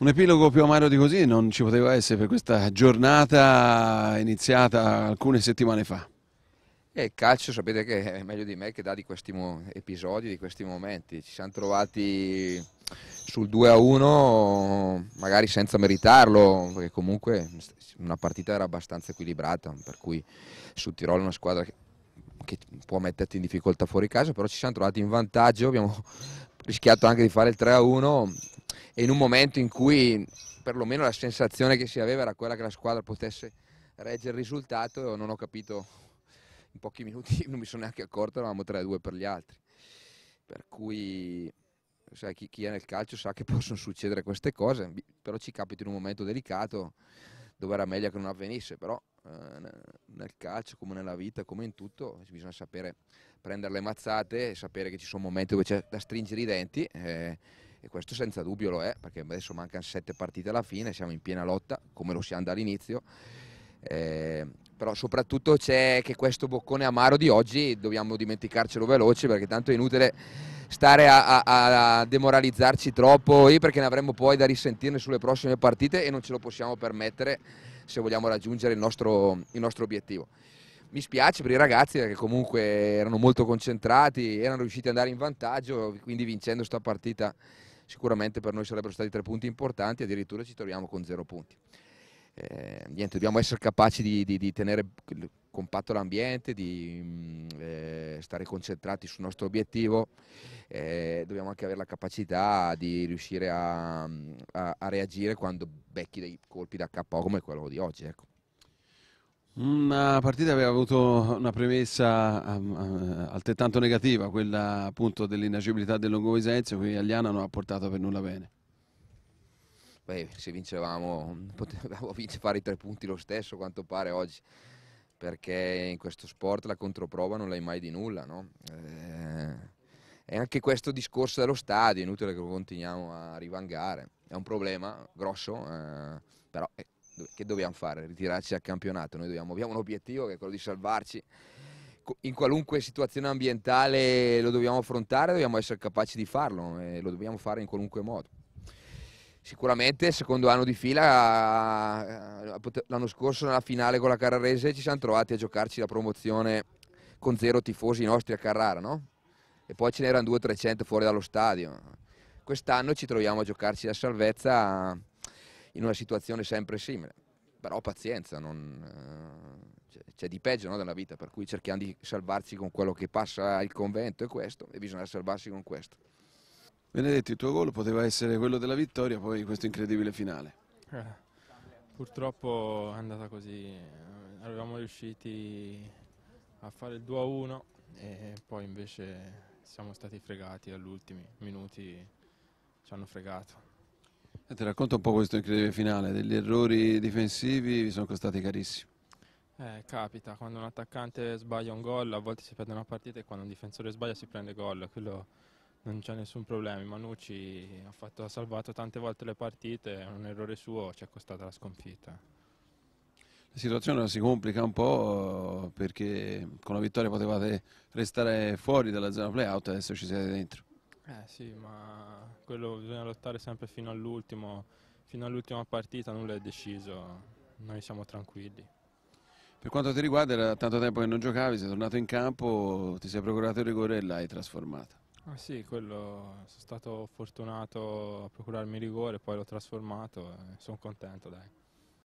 Un epilogo più amaro di così non ci poteva essere per questa giornata iniziata alcune settimane fa. E il calcio sapete che è meglio di me che dà di questi episodi, di questi momenti. Ci siamo trovati sul 2-1 magari senza meritarlo, perché comunque una partita era abbastanza equilibrata, per cui su Tirol è una squadra che, che può metterti in difficoltà fuori casa, però ci siamo trovati in vantaggio, abbiamo rischiato anche di fare il 3-1 e in un momento in cui perlomeno la sensazione che si aveva era quella che la squadra potesse reggere il risultato, non ho capito in pochi minuti, non mi sono neanche accorto, eravamo 3-2 per gli altri. Per cui sai, chi, chi, è nel calcio sa che possono succedere queste cose, però ci capita in un momento delicato dove era meglio che non avvenisse, però eh, nel calcio come nella vita, come in tutto, bisogna sapere prendere le mazzate, sapere che ci sono momenti dove c'è da stringere i denti. Eh, e questo senza dubbio lo è perché adesso mancano sette partite alla fine, siamo in piena lotta come lo siamo dall'inizio. Eh, però soprattutto c'è che questo boccone amaro di oggi dobbiamo dimenticarcelo veloce perché tanto è inutile stare a, a, a demoralizzarci troppo perché ne avremo poi da risentirne sulle prossime partite e non ce lo possiamo permettere se vogliamo raggiungere il nostro, il nostro obiettivo mi spiace per i ragazzi che comunque erano molto concentrati, erano riusciti ad andare in vantaggio, quindi vincendo questa partita sicuramente per noi sarebbero stati tre punti importanti, addirittura ci troviamo con zero punti. Eh, niente, dobbiamo essere capaci di, di, di tenere compatto l'ambiente, di mm, eh, stare concentrati sul nostro obiettivo, eh, dobbiamo anche avere la capacità di riuscire a, mm, a, a reagire quando becchi dei colpi da KO come quello di oggi. Ecco. Una partita aveva avuto una premessa um, altrettanto negativa, quella appunto dell'inagibilità del Longovisenzio, quindi Agliana non ha portato per nulla bene. Beh, se vincevamo mm, potevamo fare i tre punti lo stesso, quanto pare oggi, perché in questo sport la controprova non l'hai mai di nulla, no? Eh, e anche questo discorso dello stadio, inutile che lo continuiamo a rivangare, è un problema grosso, eh, però... Eh, che dobbiamo fare? Ritirarci dal campionato, noi dobbiamo, abbiamo un obiettivo che è quello di salvarci. In qualunque situazione ambientale lo dobbiamo affrontare, dobbiamo essere capaci di farlo e lo dobbiamo fare in qualunque modo. Sicuramente secondo anno di fila, eh, l'anno scorso nella finale con la Carrarese ci siamo trovati a giocarci la promozione con zero tifosi nostri a Carrara, no? E poi ce n'erano 200-300 fuori dallo stadio. Quest'anno ci troviamo a giocarci la salvezza in una situazione sempre simile. Però pazienza, non, eh, c'è di peggio no, nella vita, per cui cerchiamo di salvarci con quello che passa al convento e questo, e bisogna salvarsi con questo. Benedetti, il tuo gol poteva essere quello della vittoria, poi questo incredibile finale. Eh, purtroppo è andata così, eravamo riusciti a fare il 2-1 e poi invece siamo stati fregati all'ultimi minuti, ci hanno fregato. E eh, ti racconto un po' questo incredibile finale, degli errori difensivi vi sono costati carissimi. Eh, capita, quando un attaccante sbaglia un gol a volte si perde una partita e quando un difensore sbaglia si prende gol, quello non c'è nessun problema. Manucci ha, fatto, ha salvato tante volte le partite, un errore suo ci è costata la sconfitta. La situazione si complica un po' perché con la vittoria potevate restare fuori dalla zona playout e adesso ci siete dentro. Eh sì, ma quello bisogna lottare sempre fino all'ultimo, fino all'ultima partita, nulla è deciso, noi siamo tranquilli. Per quanto ti riguarda, era tanto tempo che non giocavi, sei tornato in campo, ti sei procurato il rigore e l'hai trasformato. Ah sì, quello, sono stato fortunato a procurarmi il rigore, poi l'ho trasformato e sono contento, dai.